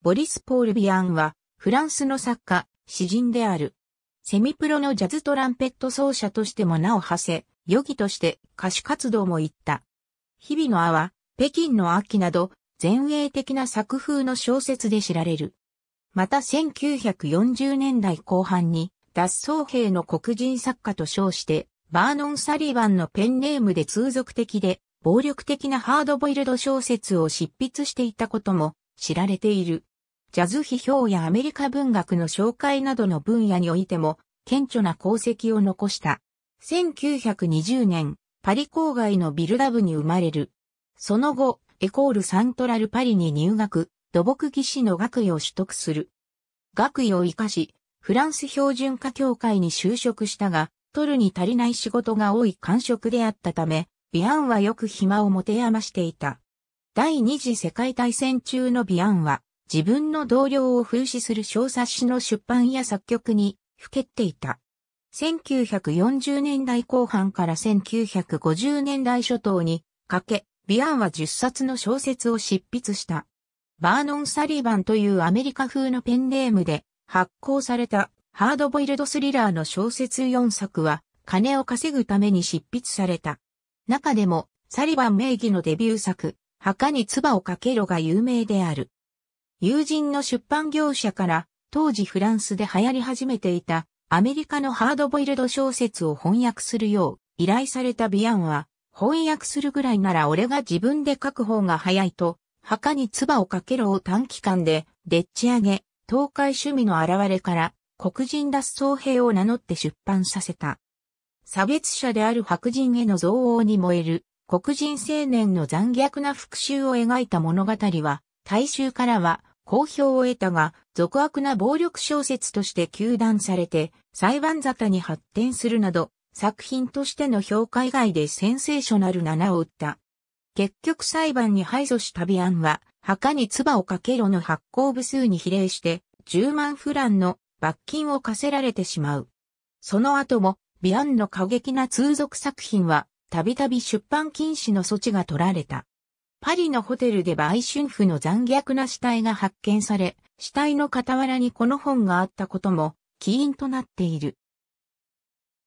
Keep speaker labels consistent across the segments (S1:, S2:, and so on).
S1: ボリス・ポール・ビアンは、フランスの作家、詩人である。セミプロのジャズトランペット奏者としても名を馳せ、余儀として歌手活動も行った。日々のあは、北京の秋など、前衛的な作風の小説で知られる。また1940年代後半に、脱走兵の黒人作家と称して、バーノン・サリバンのペンネームで通俗的で、暴力的なハードボイルド小説を執筆していたことも知られている。ジャズ批評やアメリカ文学の紹介などの分野においても、顕著な功績を残した。1920年、パリ郊外のビルダブに生まれる。その後、エコールサントラルパリに入学、土木技師の学位を取得する。学位を活かし、フランス標準化協会に就職したが、取るに足りない仕事が多い官職であったため、ビアンはよく暇を持て余していた。第二次世界大戦中のビアンは、自分の同僚を風刺する小冊子の出版や作曲に、ふけっていた。1940年代後半から1950年代初頭にかけ、ビアンは10冊の小説を執筆した。バーノン・サリバンというアメリカ風のペンネームで発行されたハードボイルドスリラーの小説4作は金を稼ぐために執筆された。中でもサリバン名義のデビュー作、墓に唾をかけろが有名である。友人の出版業者から当時フランスで流行り始めていたアメリカのハードボイルド小説を翻訳するよう依頼されたビアンは翻訳するぐらいなら俺が自分で書く方が早いと墓に唾をかけろを短期間ででっち上げ倒壊趣味の現れから黒人脱走兵を名乗って出版させた。差別者である白人への憎悪に燃える黒人青年の残虐な復讐を描いた物語は大衆からは好評を得たが、俗悪な暴力小説として求断されて、裁判沙汰に発展するなど、作品としての評価以外でセンセーショナルな名を打った。結局裁判に敗訴したビアンは、墓に唾をかけろの発行部数に比例して、10万フランの罰金を課せられてしまう。その後も、ビアンの過激な通俗作品は、たびたび出版禁止の措置が取られた。パリのホテルで売春婦の残虐な死体が発見され、死体の傍らにこの本があったことも起因となっている。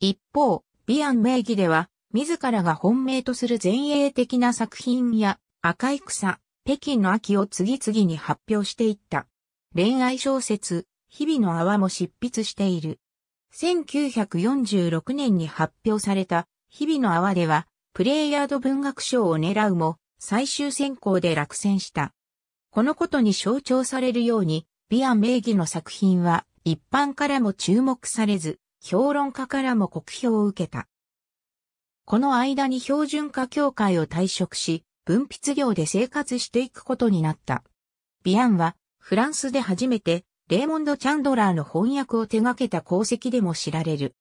S1: 一方、ビアン名義では、自らが本命とする前衛的な作品や赤い草、北京の秋を次々に発表していった。恋愛小説、日々の泡も執筆している。1946年に発表された日々の泡では、プレイヤード文学賞を狙うも、最終選考で落選した。このことに象徴されるように、ビア名義の作品は一般からも注目されず、評論家からも酷評を受けた。この間に標準化協会を退職し、分泌業で生活していくことになった。ビアンは、フランスで初めて、レーモンド・チャンドラーの翻訳を手掛けた功績でも知られる。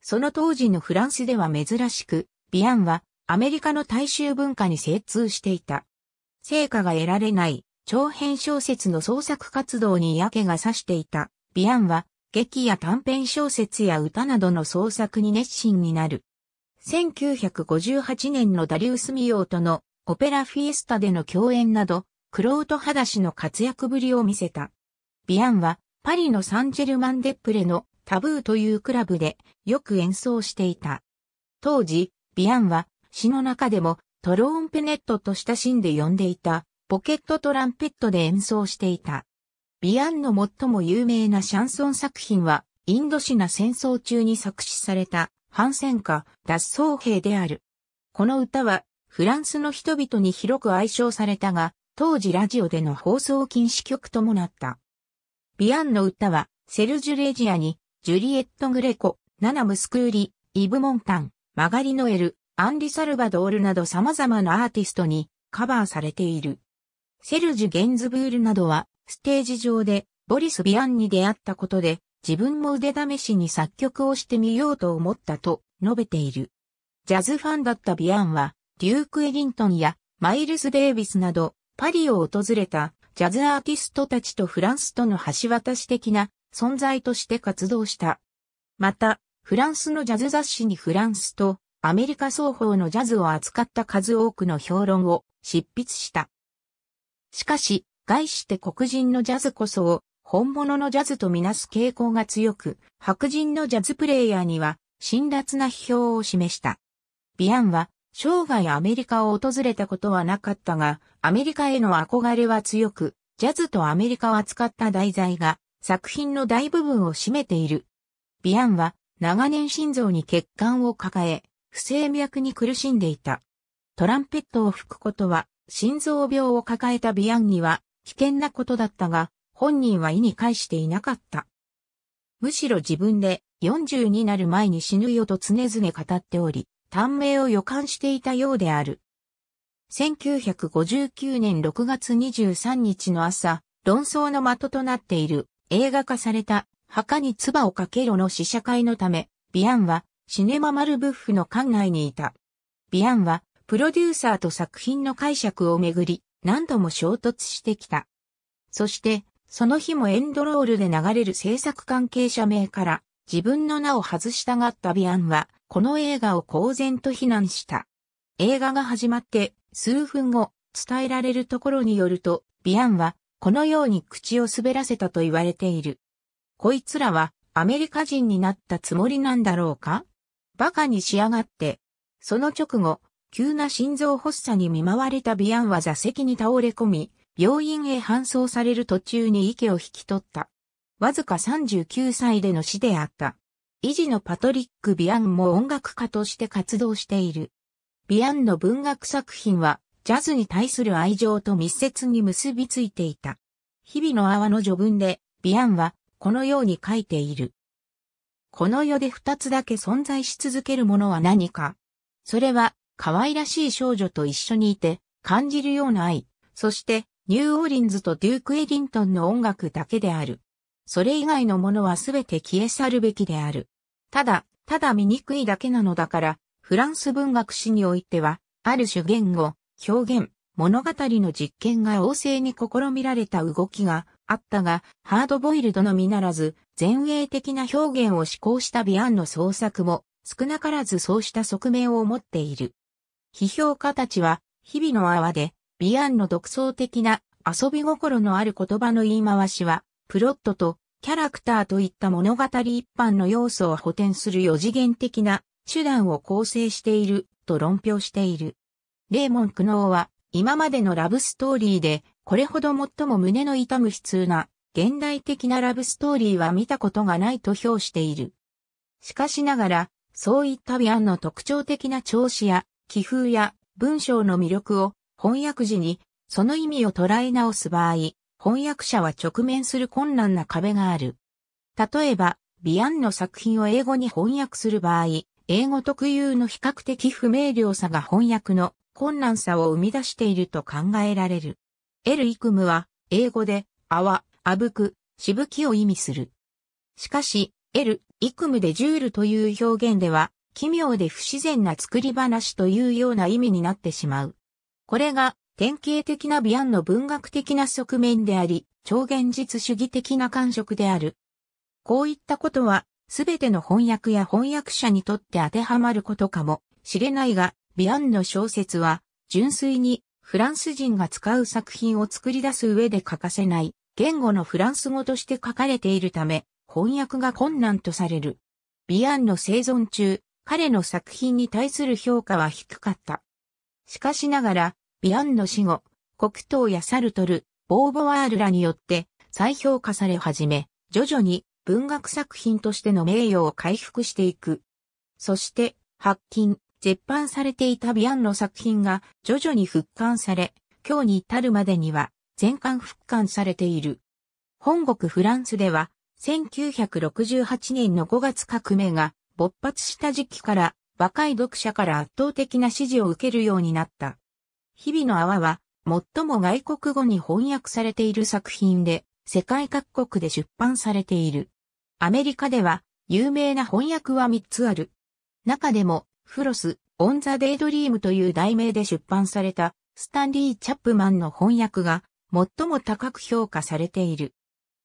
S1: その当時のフランスでは珍しく、ビアンはアメリカの大衆文化に精通していた。成果が得られない長編小説の創作活動に嫌気がさしていた。ビアンは劇や短編小説や歌などの創作に熱心になる。1958年のダリウス・ミオーとのオペラフィエスタでの共演など、クロート・ハダの活躍ぶりを見せた。ビアンはパリのサンジェルマン・デップレのタブーというクラブでよく演奏していた。当時、ビアンは詩の中でもトローンペネットと親しんで呼んでいたポケットトランペットで演奏していた。ビアンの最も有名なシャンソン作品はインドシナ戦争中に作詞された反戦歌脱走兵である。この歌はフランスの人々に広く愛称されたが当時ラジオでの放送禁止曲ともなった。ビアンの歌はセルジュ・レジアにジュリエット・グレコ、ナナムスクーリ、イブ・モンタン、マガリノエル、アンリ・サルバドールなど様々なアーティストにカバーされている。セルジュ・ゲンズブールなどは、ステージ上でボリス・ビアンに出会ったことで、自分も腕試しに作曲をしてみようと思ったと述べている。ジャズファンだったビアンは、デューク・エリントンやマイルス・デイビスなど、パリを訪れたジャズアーティストたちとフランスとの橋渡し的な存在として活動した。また、フランスのジャズ雑誌にフランスとアメリカ双方のジャズを扱った数多くの評論を執筆した。しかし、概して黒人のジャズこそを本物のジャズとみなす傾向が強く、白人のジャズプレイヤーには辛辣な批評を示した。ビアンは生涯アメリカを訪れたことはなかったが、アメリカへの憧れは強く、ジャズとアメリカを扱った題材が作品の大部分を占めている。ビアンは長年心臓に欠陥を抱え、不整脈に苦しんでいた。トランペットを吹くことは、心臓病を抱えたビアンには危険なことだったが、本人は意に介していなかった。むしろ自分で40になる前に死ぬよと常々語っており、短命を予感していたようである。1959年6月23日の朝、論争の的となっている映画化された墓に唾をかけろの試写会のため、ビアンはシネマ・マルブッフの館内にいた。ビアンは、プロデューサーと作品の解釈をめぐり、何度も衝突してきた。そして、その日もエンドロールで流れる制作関係者名から、自分の名を外したがったビアンは、この映画を公然と非難した。映画が始まって数分後、伝えられるところによると、ビアンはこのように口を滑らせたと言われている。こいつらはアメリカ人になったつもりなんだろうか馬鹿にしやがって。その直後、急な心臓発作に見舞われたビアンは座席に倒れ込み、病院へ搬送される途中に息を引き取った。わずか39歳での死であった。維持のパトリック・ビアンも音楽家として活動している。ビアンの文学作品は、ジャズに対する愛情と密接に結びついていた。日々の泡の序文で、ビアンは、このように書いている。この世で二つだけ存在し続けるものは何か。それは、可愛らしい少女と一緒にいて、感じるような愛、そして、ニューオーリンズとデューク・エディントンの音楽だけである。それ以外のものはすべて消え去るべきである。ただ、ただ醜いだけなのだから、フランス文学史においては、ある種言語、表現、物語の実験が旺盛に試みられた動きがあったが、ハードボイルドのみならず、前衛的な表現を志向したビアンの創作も、少なからずそうした側面を持っている。批評家たちは、日々の泡で、ビアンの独創的な遊び心のある言葉の言い回しは、プロットとキャラクターといった物語一般の要素を補填する四次元的な手段を構成していると論評している。レーモン・クノーは今までのラブストーリーでこれほど最も胸の痛む悲痛な現代的なラブストーリーは見たことがないと評している。しかしながら、そういったビアンの特徴的な調子や、気風や文章の魅力を翻訳時にその意味を捉え直す場合、翻訳者は直面する困難な壁がある。例えば、ビアンの作品を英語に翻訳する場合、英語特有の比較的不明瞭さが翻訳の困難さを生み出していると考えられる。エルイクムは、英語で、泡、あぶく、しぶきを意味する。しかし、エル、イクムでジュールという表現では、奇妙で不自然な作り話というような意味になってしまう。これが、典型的なビアンの文学的な側面であり、超現実主義的な感触である。こういったことは、すべての翻訳や翻訳者にとって当てはまることかもしれないが、ビアンの小説は、純粋にフランス人が使う作品を作り出す上で欠かせない言語のフランス語として書かれているため、翻訳が困難とされる。ビアンの生存中、彼の作品に対する評価は低かった。しかしながら、ビアンの死後、黒糖やサルトル、ボーヴォワールらによって再評価され始め、徐々に文学作品としての名誉を回復していく。そして、白金、絶版されていたビアンの作品が徐々に復刊され、今日に至るまでには全巻復刊されている。本国フランスでは、1968年の5月革命が勃発した時期から若い読者から圧倒的な支持を受けるようになった。日々の泡は最も外国語に翻訳されている作品で世界各国で出版されている。アメリカでは有名な翻訳は3つある。中でもフロス、オンザ・デイドリームという題名で出版された、スタンリー・チャップマンの翻訳が、最も高く評価されている。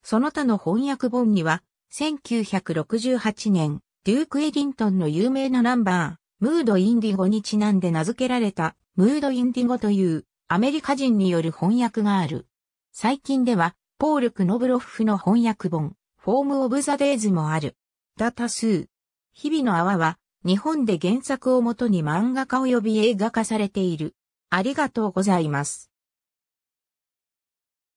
S1: その他の翻訳本には、1968年、デューク・エディントンの有名なナンバー、ムード・インディゴにちなんで名付けられた、ムード・インディゴという、アメリカ人による翻訳がある。最近では、ポール・クノブロフの翻訳本、フォーム・オブ・ザ・デイズもある。だ多数。日々の泡は、日本で原作をもとに漫画家及び映画化されている。ありがとうございます。